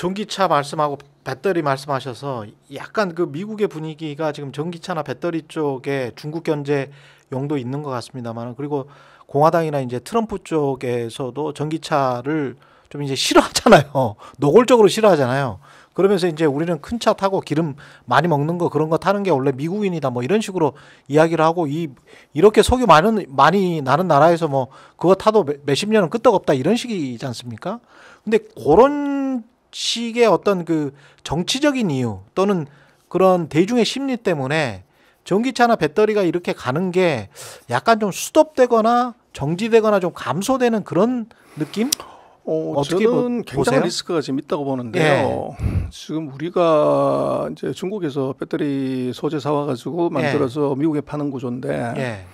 전기차 말씀하고 배터리 말씀하셔서 약간 그 미국의 분위기가 지금 전기차나 배터리 쪽에 중국 견제 용도 있는 것 같습니다만 그리고 공화당이나 이제 트럼프 쪽에서도 전기차를 좀 이제 싫어하잖아요. 노골적으로 싫어하잖아요. 그러면서 이제 우리는 큰 차 타고 기름 많이 먹는 거 그런 거 타는 게 원래 미국인이다 뭐 이런 식으로 이야기를 하고 이 이렇게 속이 많은 많이 나는 나라에서 뭐 그거 타도 몇, 몇십 년은 끄떡없다 이런 식이지 않습니까? 근데 그런 식의 어떤 그 정치적인 이유 또는 그런 대중의 심리 때문에 전기차나 배터리가 이렇게 가는 게 약간 좀수 d 되거나 정지되거나 좀 감소되는 그런 느낌? 어, 저는 보, 굉장히 리스크가 지금 있다고 보는데요. 예. 지금 우리가 이제 중국에서 배터리 소재 사와가지고 예. 만들어서 예. 미국에 파는 구조인데 예.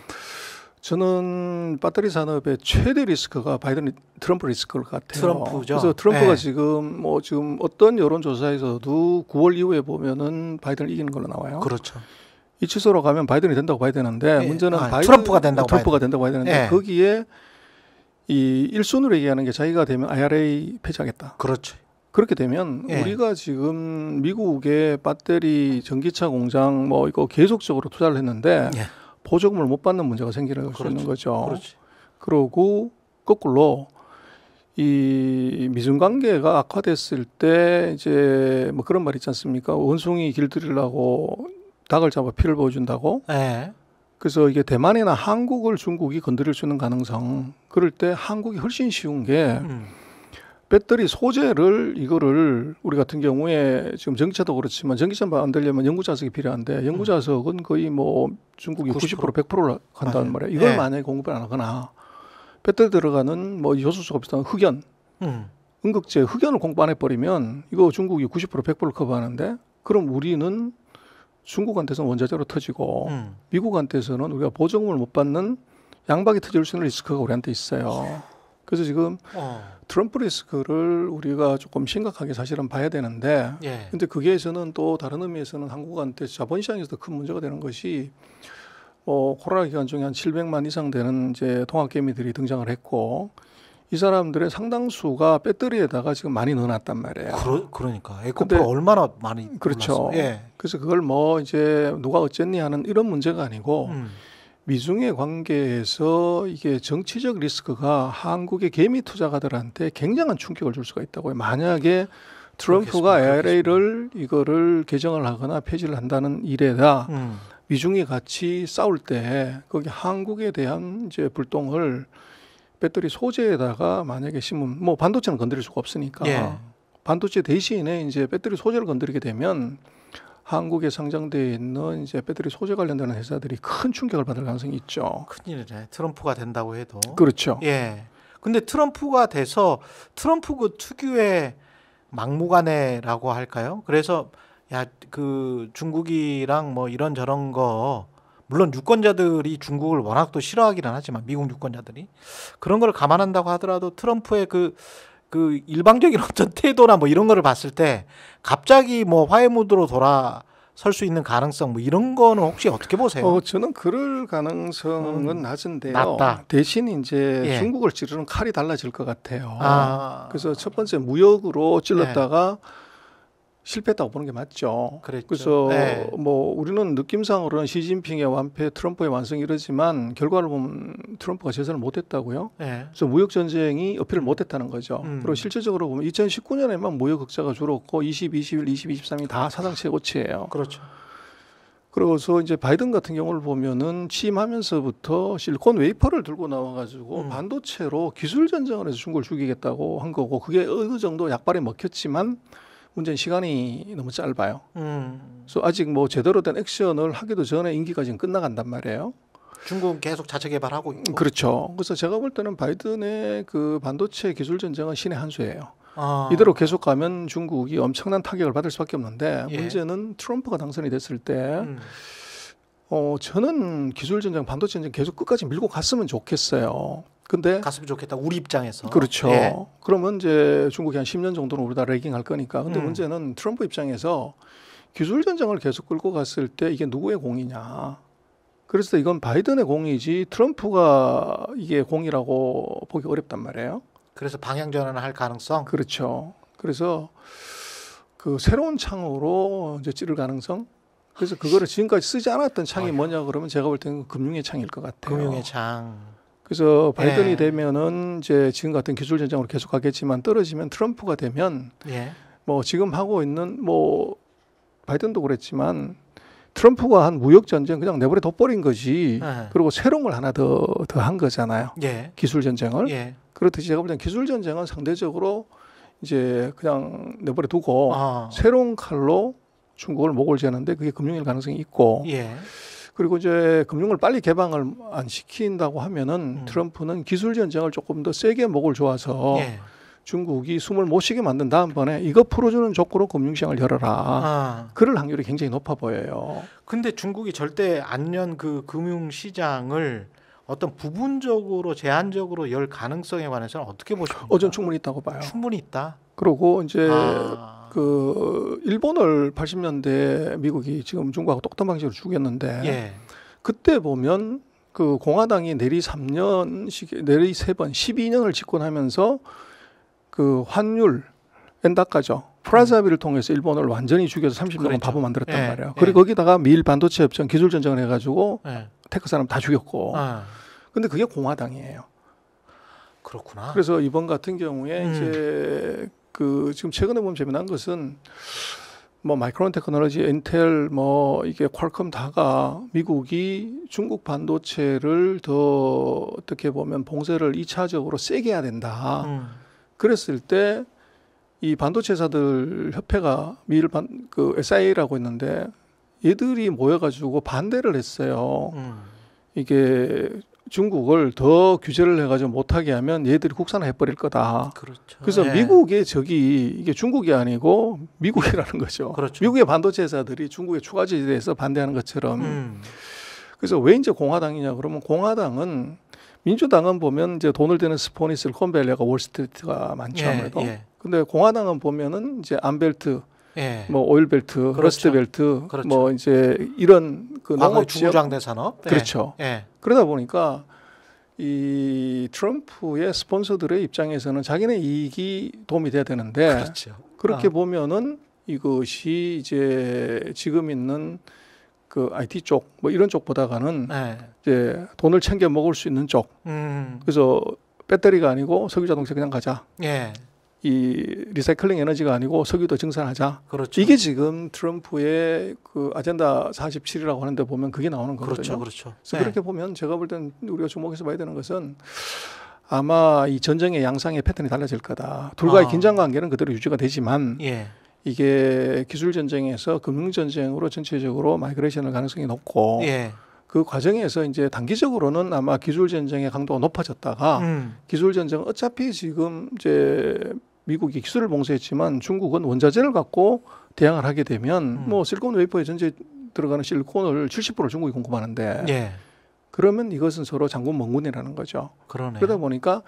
저는 배터리 산업의 최대 리스크가 바이든 트럼프 리스크일 것 같아요. 트럼프죠. 그래서 트럼프가 네. 지금 뭐 지금 어떤 여론 조사에서도 9월 이후에 보면은 바이든을 이기는 걸로 나와요. 그렇죠. 이 취소로 가면 바이든이 된다고 봐야 되는데 예. 문제는 아, 바이든, 트럼프가 된다고 트럼프가 된다고 봐야 되는데 예. 거기에 이 일순으로 얘기하는 게 자기가 되면 IRA 폐지하겠다. 그렇죠. 그렇게 되면 예. 우리가 지금 미국의 배터리 전기차 공장 뭐 이거 계속적으로 투자를 했는데 예. 보조금을 못 받는 문제가 생기는 그 있는 그렇죠. 거죠. 그렇지. 그러고 거꾸로 이 미중 관계가 악화됐을 때 이제 뭐 그런 말 있지 않습니까? 원숭이 길들이려고 닭을 잡아 피를 보여준다고. 에. 예. 그래서 이게 대만이나 한국을 중국이 건드릴 수 있는 가능성. 그럴 때 한국이 훨씬 쉬운 게 음. 배터리 소재를 이거를 우리 같은 경우에 지금 전기차도 그렇지만 전기차 만들려면 연구자석이 필요한데 연구자석은 음. 거의 뭐 중국이 90%, 90% 100%를 간다는말이야 이걸 네. 만약에 공급을 안 하거나 배터리 들어가는 뭐 요소수가 비슷한 흑연, 음. 응극제 흑연을 공급 안 해버리면 이거 중국이 90% 100%를 커버하는데 그럼 우리는 중국한테서는 원자재로 터지고 음. 미국한테서는 우리가 보조금을 못 받는 양박이 터질 수 있는 리스크가 우리한테 있어요. 그래서 지금 어. 트럼프 리스크를 우리가 조금 심각하게 사실은 봐야 되는데 예. 근데 거기에서는또 다른 의미에서는 한국한테 자본시장에서도 큰 문제가 되는 것이 어, 코로나 기간 중에 한 700만 이상 되는 이제 통학개미들이 등장을 했고 이 사람들의 상당수가 배터리에다가 지금 많이 넣어놨단 말이에요. 그러, 그러니까 에코프 예, 얼마나 많이 그렇죠. 예. 그래서 그걸 뭐 이제 누가 어쨌니 하는 이런 문제가 아니고 음. 미중의 관계에서 이게 정치적 리스크가 한국의 개미 투자가들한테 굉장한 충격을 줄 수가 있다고요. 만약에 트럼프가 LA를 이거를 개정을 하거나 폐지를 한다는 일에다 음. 미중이 같이 싸울 때 거기 한국에 대한 이제 불똥을 배터리 소재에다가 만약에 심으뭐 반도체는 건드릴 수가 없으니까 예. 반도체 대신에 이제 배터리 소재를 건드리게 되면 한국에 상장되어 있는 이제 배터리 소재 관련된 회사들이 큰 충격을 받을 가능성이 있죠. 큰일이네. 트럼프가 된다고 해도. 그렇죠. 예. 근데 트럼프가 돼서 트럼프 그 특유의 막무가내라고 할까요? 그래서 야 그 중국이랑 뭐 이런 저런 거 물론 유권자들이 중국을 워낙 또 싫어하기는 하지만 미국 유권자들이 그런 걸 감안한다고 하더라도 트럼프의 그그 일방적인 어떤 태도나 뭐 이런 거를 봤을 때 갑자기 뭐 화해 모드로 돌아 설수 있는 가능성 뭐 이런 거는 혹시 어떻게 보세요? 어, 저는 그럴 가능성은 음, 낮은데요. 낮다. 대신 이제 예. 중국을 찌르는 칼이 달라질 것 같아요. 아. 그래서 첫 번째 무역으로 찔렀다가 예. 실패했다고 보는 게 맞죠. 그랬죠. 그래서 네. 뭐 우리는 느낌상으로는 시진핑의 완패, 트럼프의 완성 이러지만 결과를 보면 트럼프가 재선을 못했다고요. 네. 그래서 무역 전쟁이 어필을 못했다는 거죠. 음. 그리고 실질적으로 보면 2019년에만 무역 흑자가 줄었고 20, 21, 20, 23이 다 사상 최고치예요. 그렇죠. 그러고서 이제 바이든 같은 경우를 보면은 취임하면서부터 실리콘 웨이퍼를 들고 나와가지고 음. 반도체로 기술 전쟁을 해서 중국을 죽이겠다고 한 거고 그게 어느 정도 약발이 먹혔지만 문제는 시간이 너무 짧아요. 음. 그래서 아직 뭐 제대로 된 액션을 하기도 전에 임기가 지금 끝나간단 말이에요. 중국은 계속 자체 개발하고 있고. 그렇죠. 그래서 제가 볼 때는 바이든의 그 반도체 기술 전쟁은 신의 한 수예요. 아. 이대로 계속 가면 중국이 엄청난 타격을 받을 수밖에 없는데 예. 문제는 트럼프가 당선이 됐을 때 음. 어, 저는 기술 전쟁, 반도체 전쟁 계속 끝까지 밀고 갔으면 좋겠어요. 근데 갔으면 좋겠다. 우리 입장에서. 그렇죠. 예. 그러면 이제 중국이 한 10년 정도는 우리다 레깅할 거니까. 근데 음. 문제는 트럼프 입장에서 기술 전쟁을 계속 끌고 갔을 때 이게 누구의 공이냐. 그래서 이건 바이든의 공이지 트럼프가 이게 공이라고 보기 어렵단 말이에요. 그래서 방향 전환을 할 가능성. 그렇죠. 그래서 그 새로운 창으로 이제 찌를 가능성. 그래서 그거를 지금까지 쓰지 않았던 창이 뭐냐 그러면 제가 볼 때는 금융의 창일 것 같아요. 금융의 창. 그래서 바이든이 예. 되면은 이제 지금 같은 기술 전쟁으로 계속 가겠지만 떨어지면 트럼프가 되면 예. 뭐 지금 하고 있는 뭐 바이든도 그랬지만 트럼프가 한 무역 전쟁 그냥 내버려 둬버린 거지. 예. 그리고 새로운 걸 하나 더 더 한 거잖아요. 예. 기술 전쟁을. 예. 그렇듯이 제가 볼땐 기술 전쟁은 상대적으로 이제 그냥 내버려 두고 아. 새로운 칼로 중국을 목을 재는데 그게 금융일 가능성이 있고. 예. 그리고 이제 금융을 빨리 개방을 안 시킨다고 하면은 음. 트럼프는 기술 전쟁을 조금 더 세게 목을 좋아서 예. 중국이 숨을 못 쉬게 만든 다음번에 이거 풀어주는 조건으로 금융시장을 열어라. 아. 그럴 확률이 굉장히 높아 보여요. 근데 중국이 절대 안년 그 금융시장을 어떤 부분적으로 제한적으로 열 가능성에 관해서는 어떻게 보십니까? 어, 전 충분히 있다고 봐요. 충분히 있다. 그리고 이제 아. 그 일본을 80년대 미국이 지금 중국하고 똑같은 방식으로 죽였는데 예. 그때 보면 그 공화당이 내리 3년씩 내리 3번 12년을 집권하면서 그 환율 엔다까죠. 프라자비를 통해서 일본을 완전히 죽여서 30년 동안 바보 만들었단 예. 말이에요. 예. 그리고 예. 거기다가 미일 반도체 협정 기술 전쟁을 해 가지고 예. 테크 사람 다 죽였고. 아. 근데 그게 공화당이에요. 그렇구나. 그래서 이번 같은 경우에 음. 이제 그 지금 최근에 보면 재미난 것은 뭐 마이크론 테크놀로지, 엔텔뭐 이게 퀄컴 다가 미국이 중국 반도체를 더 어떻게 보면 봉쇄를 2차적으로 세게 해야 된다. 음. 그랬을 때 이 반도체사들 협회가 미일 반그 SIA라고 했는데 얘들이 모여가지고 반대를 했어요. 음. 이게 중국을 더 규제를 해가지고 못하게 하면 얘들이 국산화 해버릴 거다. 그렇죠. 그래서 네. 미국의 적이 이게 중국이 아니고 미국이라는 거죠. 그렇죠. 미국의 반도체 회사들이 중국의 추가 제재에서 반대하는 것처럼. 음. 그래서 왜 이제 공화당이냐 그러면 공화당은 민주당은 보면 이제 돈을 대는 스폰이 실콘밸리가 월스트리트가 많죠 예, 아무래도. 예. 근데 공화당은 보면은 이제 안벨트 예. 뭐 오일벨트, 그렇죠. 러스트벨트, 뭐 그렇죠. 뭐 이제 이런 그 농업 중장대 산업, 예. 그렇죠. 예. 그러다 보니까 이 트럼프의 스폰서들의 입장에서는 자기네 이익이 도움이 돼야 되는데 그렇죠. 그렇게 아. 보면은 이것이 이제 지금 있는 그 IT 쪽 뭐 이런 쪽보다가는 네. 이제 돈을 챙겨 먹을 수 있는 쪽. 음. 그래서 배터리가 아니고 석유 자동차 그냥 가자. 예. 이 리사이클링 에너지가 아니고 석유도 증산하자. 그렇죠. 이게 지금 트럼프의 그 아젠다 47이라고 하는데 보면 그게 나오는 거거든요. 그렇죠. 그렇죠. 네. 그렇게 보면 제가 볼 땐 우리가 주목해서 봐야 되는 것은 아마 이 전쟁의 양상의 패턴이 달라질 거다. 둘과의 아. 긴장 관계는 그대로 유지가 되지만 예. 이게 기술 전쟁에서 금융 전쟁으로 전체적으로 마이그레이션을 가능성이 높고 예. 그 과정에서 이제 단기적으로는 아마 기술 전쟁의 강도가 높아졌다가 음. 기술 전쟁 어차피 지금 이제 미국이 기술을 봉쇄했지만 중국은 원자재를 갖고 대항을 하게 되면 음. 뭐 실리콘 웨이퍼에 전체 들어가는 실리콘을 70% 중국이 공급하는데 예. 그러면 이것은 서로 장군 먼군이라는 거죠. 그러네. 그러다 보니까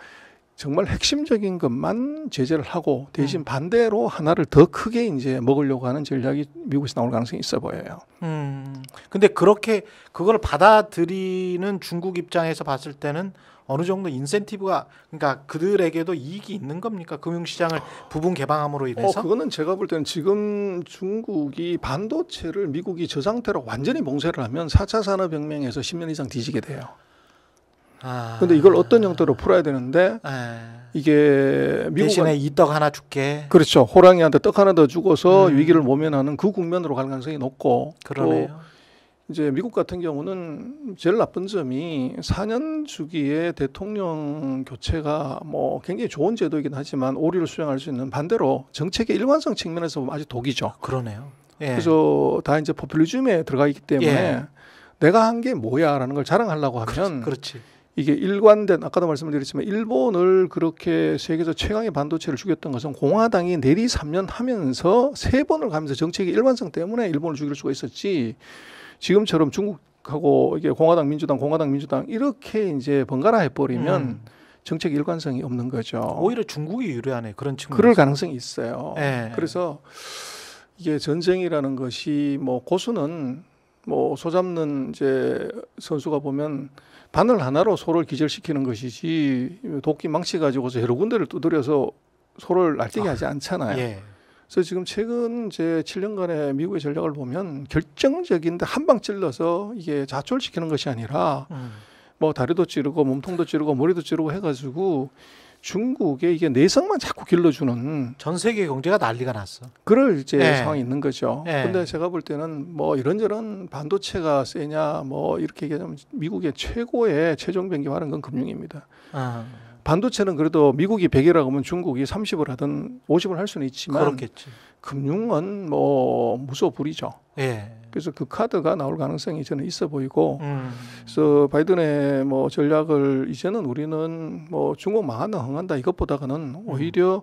정말 핵심적인 것만 제재를 하고 대신 음. 반대로 하나를 더 크게 이제 먹으려고 하는 전략이 미국에서 나올 가능성이 있어 보여요. 음. 근데 그렇게 그걸 받아들이는 중국 입장에서 봤을 때는 어느 정도 인센티브가 그러니까 그들에게도 이익이 있는 겁니까? 금융시장을 부분 개방함으로 어, 인해서? 어, 그거는 제가 볼 때는 지금 중국이 반도체를 미국이 저 상태로 완전히 봉쇄를 하면 4차 산업혁명에서 10년 이상 뒤지게 돼요. 그런데 아. 이걸 어떤 형태로 풀어야 되는데 아. 이게 미 대신에 이 떡 하나 줄게. 그렇죠. 호랑이한테 떡 하나 더 주고서 음. 위기를 모면하는 그 국면으로 갈 가능성이 높고 그러네요. 또 이제 미국 같은 경우는 제일 나쁜 점이 4년 주기에 대통령 교체가 뭐 굉장히 좋은 제도이긴 하지만 오류를 수행할 수 있는 반대로 정책의 일관성 측면에서 보면 아주 독이죠. 아, 그러네요. 예. 그래서 다 이제 포퓰리즘에 들어가 있기 때문에 예. 내가 한 게 뭐야라는 걸 자랑하려고 하면 그렇지. 이게 일관된 아까도 말씀드렸지만 일본을 그렇게 세계에서 최강의 반도체를 죽였던 것은 공화당이 내리 3년 하면서 세 번을 가면서 정책의 일관성 때문에 일본을 죽일 수가 있었지 지금처럼 중국하고 이게 공화당 민주당 공화당 민주당 이렇게 이제 번갈아 해버리면 음. 정책 일관성이 없는 거죠. 오히려 중국이 유리하네 그런 측면. 그럴 가능성이 있어요. 네. 그래서 이게 전쟁이라는 것이 뭐 고수는 뭐 소잡는 이제 선수가 보면 바늘 하나로 소를 기절시키는 것이지 도끼 망치 가지고서 여러 군데를 두드려서 소를 날뛰게 아. 하지 않잖아요. 예. 그래서 지금 최근 제 7년간의 미국의 전략을 보면 결정적인데 한 방 찔러서 이게 좌초시키는 것이 아니라 음. 뭐 다리도 찌르고 몸통도 찌르고 머리도 찌르고 해가지고 중국의 이게 내성만 자꾸 길러주는 전 세계 경제가 난리가 났어. 그럴 이제 네. 상황이 있는 거죠. 네. 근데 제가 볼 때는 뭐 이런저런 반도체가 세냐 뭐 이렇게 얘기하면 미국의 최고의 최종 변기화하는 건 금융입니다. 아. 반도체는 그래도 미국이 100이라고 하면 중국이 30을 하든 50을 할 수는 있지만 그렇겠지. 금융은 뭐 무소불위죠. 예. 그래서 그 카드가 나올 가능성이 저는 있어 보이고 음. 그래서 바이든의 뭐 전략을 이제는 우리는 뭐 중국 망한다 흥한다 이것보다는 음. 오히려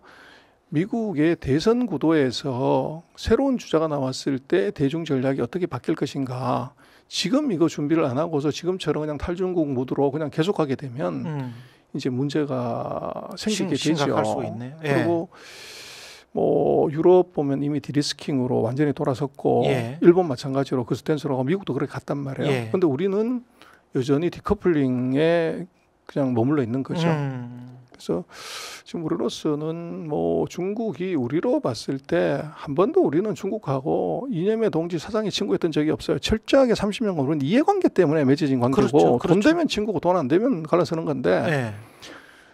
미국의 대선 구도에서 새로운 주자가 나왔을 때 대중 전략이 어떻게 바뀔 것인가 지금 이거 준비를 안 하고서 지금처럼 그냥 탈중국 모드로 그냥 계속하게 되면 음. 이제 문제가 생기게 심, 되죠. 예. 그리고 뭐 유럽 보면 이미 디리스킹으로 완전히 돌아섰고 예. 일본 마찬가지로 그스탠스로 미국도 그렇게 갔단 말이에요. 예. 그런데 우리는 여전히 디커플링에 그냥 머물러 있는 거죠. 음. 그래서 지금 우리로서는 뭐 중국이 우리로 봤을 때 한 번도 우리는 중국하고 이념의 동지 사상의 친구였던 적이 없어요. 철저하게 30년 간우리은 이해관계 때문에 맺어진 관계고 그렇죠, 그렇죠. 돈 되면 친구고 돈 안 되면 갈라서는 건데 네.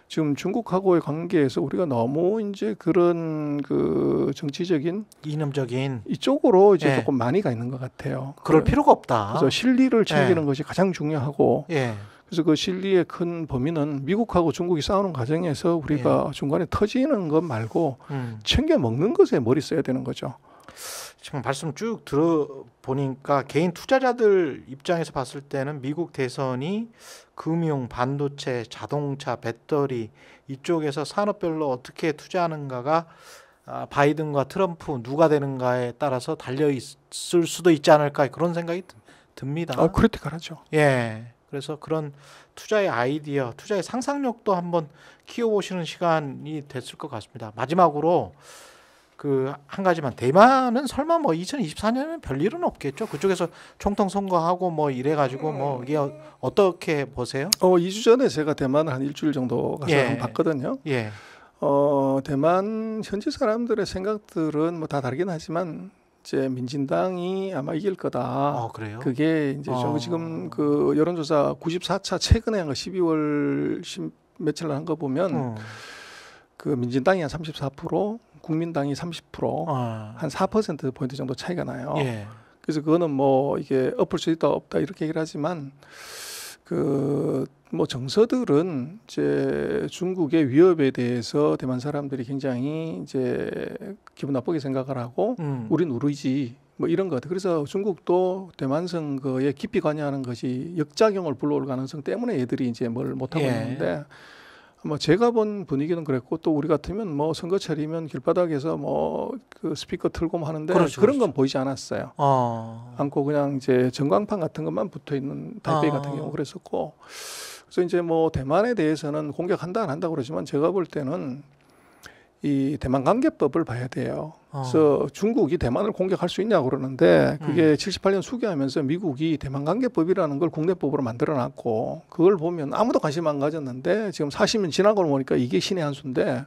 지금 중국하고의 관계에서 우리가 너무 이제 그런 그 정치적인 이념적인 이쪽으로 이제 예. 조금 많이 가 있는 것 같아요. 그럴 그 필요가 없다. 그래서 실리를 챙기는 예. 것이 가장 중요하고 예. 그래서 그 실리의 큰 범위는 미국하고 중국이 싸우는 과정에서 우리가 예. 중간에 터지는 것 말고 음. 챙겨 먹는 것에 머리 써야 되는 거죠. 지금 말씀 쭉 들어보니까 개인 투자자들 입장에서 봤을 때는 미국 대선이 금융, 반도체, 자동차, 배터리 이쪽에서 산업별로 어떻게 투자하는가가 아, 바이든과 트럼프 누가 되는가에 따라서 달려 있을 수도 있지 않을까 그런 생각이 듭니다. 아, 어, 크리티컬하죠. 예. 그래서 그런 투자의 아이디어, 투자의 상상력도 한번 키워보시는 시간이 됐을 것 같습니다. 마지막으로 그 한 가지만 대만은 설마 뭐 2024년은 별 일은 없겠죠. 그쪽에서 총통 선거하고 뭐 이래 가지고 뭐 이게 어떻게 보세요? 어, 2주 전에 제가 대만 한 일주일 정도 가서 예. 봤거든요. 예. 어, 대만 현지 사람들의 생각들은 뭐 다 다르긴 하지만 이제 민진당이 아마 이길 거다. 아, 그래요? 그게 이제 아. 지금 그 여론조사 94차 최근에 한 거 12월 10 며칠 날 한 거 보면 어. 그 민진당이 한 34%, 국민당이 30%, 아. 한4% 포인트 정도 차이가 나요. 예. 그래서 그거는 뭐 이게 엎을 수 있다 없다 이렇게 얘기를 하지만 그뭐 정서들은 이제 중국의 위협에 대해서 대만 사람들이 굉장히 이제 기분 나쁘게 생각을 하고 음. 우린 우리지 뭐 이런 것. 그래서 중국도 대만 선거에 깊이 관여하는 것이 역작용을 불러올 가능성 때문에 애들이 이제 뭘 못하고 예. 있는데 뭐 제가 본 분위기는 그랬고 또 우리 같으면 뭐 선거철이면 길바닥에서 뭐 그 스피커 틀고 뭐 하는데 그렇죠, 그런건 그렇죠. 보이지 않았어요. 아. 않고 그냥 이제 전광판 같은 것만 붙어 있는 달이베이 아. 같은 경우 그랬었고 그래서 이제 뭐 대만에 대해서는 공격한다 안 한다 그러지만 제가 볼 때는 이 대만 관계법을 봐야 돼요. 어. 그래서 중국이 대만을 공격할 수 있냐 그러는데 그게 음. 78년 수교하면서 미국이 대만 관계법이라는 걸 국내법으로 만들어놨고 그걸 보면 아무도 관심 안 가졌는데 지금 40년 지나고 보니까 이게 신의 한 수인데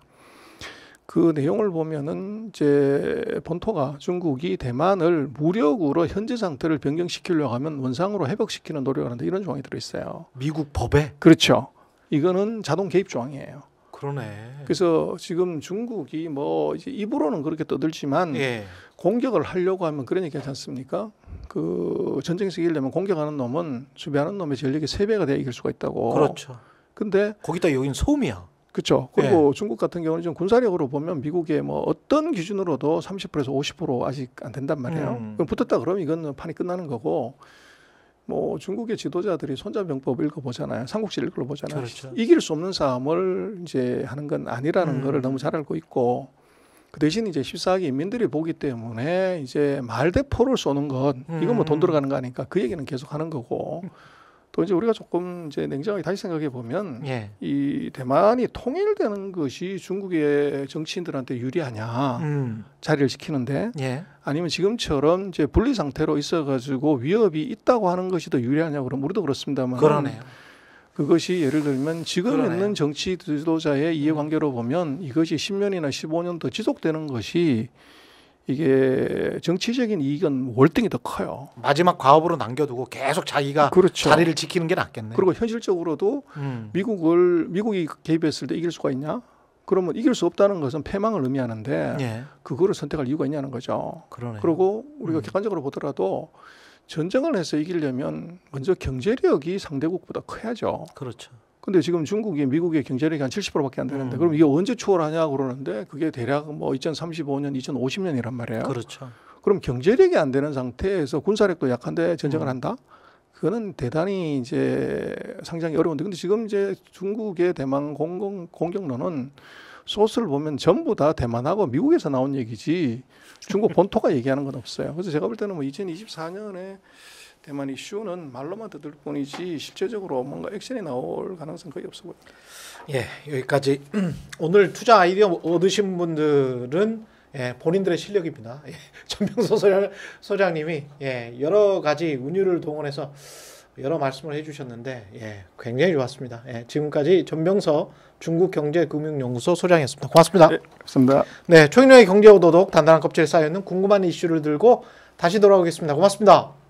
그 내용을 보면은 이제 본토가 중국이 대만을 무력으로 현재 상태를 변경시키려고 하면 원상으로 회복시키는 노력을 하는데 이런 조항이 들어있어요. 미국 법에? 그렇죠. 이거는 자동 개입 조항이에요. 그러네. 그래서 지금 중국이 뭐 이제 입으로는 그렇게 떠들지만 예. 공격을 하려고 하면 그런 얘기 하지 않습니까? 그 전쟁에서 이기려면 공격하는 놈은 수비하는 놈의 전력이 세배가 돼야 이길 수가 있다고. 그렇죠. 근데 거기다 여긴 소음이야. 그렇죠. 그리고 예. 중국 같은 경우는 지금 군사력으로 보면 미국의 뭐 어떤 기준으로도 30%에서 50% 아직 안 된단 말이에요. 음. 그럼 붙었다 그러면 이건 판이 끝나는 거고 뭐 중국의 지도자들이 손자병법 읽어보잖아요. 삼국지를 읽어보잖아요. 그렇죠. 이길 수 없는 싸움을 이제 하는 건 아니라는 음. 거를 너무 잘 알고 있고 그 대신 이제 14기 인민들이 보기 때문에 이제 말대포를 쏘는 것 이건 뭐돈 음. 들어가는 거 아니까 그 얘기는 계속 하는 거고 또 이제 우리가 조금 이제 냉정하게 다시 생각해 보면 예. 이 대만이 통일되는 것이 중국의 정치인들한테 유리하냐 음. 자리를 지키는데 예. 아니면 지금처럼 이제 분리 상태로 있어가지고 위협이 있다고 하는 것이 더 유리하냐 그럼 우리도 그렇습니다만 그러네요. 그것이 예를 들면 지금 그러네요. 있는 정치 지도자의 이해관계로 보면 이것이 10년이나 15년 더 지속되는 것이 이게 정치적인 이익은 월등히 더 커요. 마지막 과업으로 남겨두고 계속 자기가 그렇죠. 자리를 지키는 게 낫겠네. 그리고 현실적으로도 음. 미국을 미국이 개입했을 때 이길 수가 있냐? 그러면 이길 수 없다는 것은 패망을 의미하는데 예. 그거를 선택할 이유가 있냐는 거죠. 그러네. 그리고 우리가 음. 객관적으로 보더라도 전쟁을 해서 이기려면 먼저 경제력이 상대국보다 커야죠. 그렇죠. 근데 지금 중국이 미국의 경제력이 한 70%밖에 안 되는데 음. 그럼 이게 언제 추월하냐 그러는데 그게 대략 뭐 2035년, 2050년이란 말이에요. 그렇죠. 그럼 경제력이 안 되는 상태에서 군사력도 약한데 전쟁을 음. 한다? 그거는 대단히 이제 상장이 어려운데 근데 지금 이제 중국의 대만 공공, 공격론은 소스를 보면 전부 다 대만하고 미국에서 나온 얘기지 중국 본토가 얘기하는 건 없어요. 그래서 제가 볼 때는 뭐 2024년에 대만 이슈는 말로만 듣을 뿐이지 실제적으로 뭔가 액션이 나올 가능성 거의 없어 보입니다. 예, 여기까지 오늘 투자 아이디어 얻으신 분들은 예, 본인들의 실력입니다. 예, 전병소 소장, 소장님이 예, 여러 가지 운율을 동원해서 여러 말씀을 해주셨는데 예, 굉장히 좋았습니다. 예, 지금까지 전병서 중국경제금융연구소 소장이었습니다. 고맙습니다. 예, 네, 고맙습니다. 네, 초인의 경제오도독 단단한 껍질 쌓여있는 궁금한 이슈를 들고 다시 돌아오겠습니다. 고맙습니다.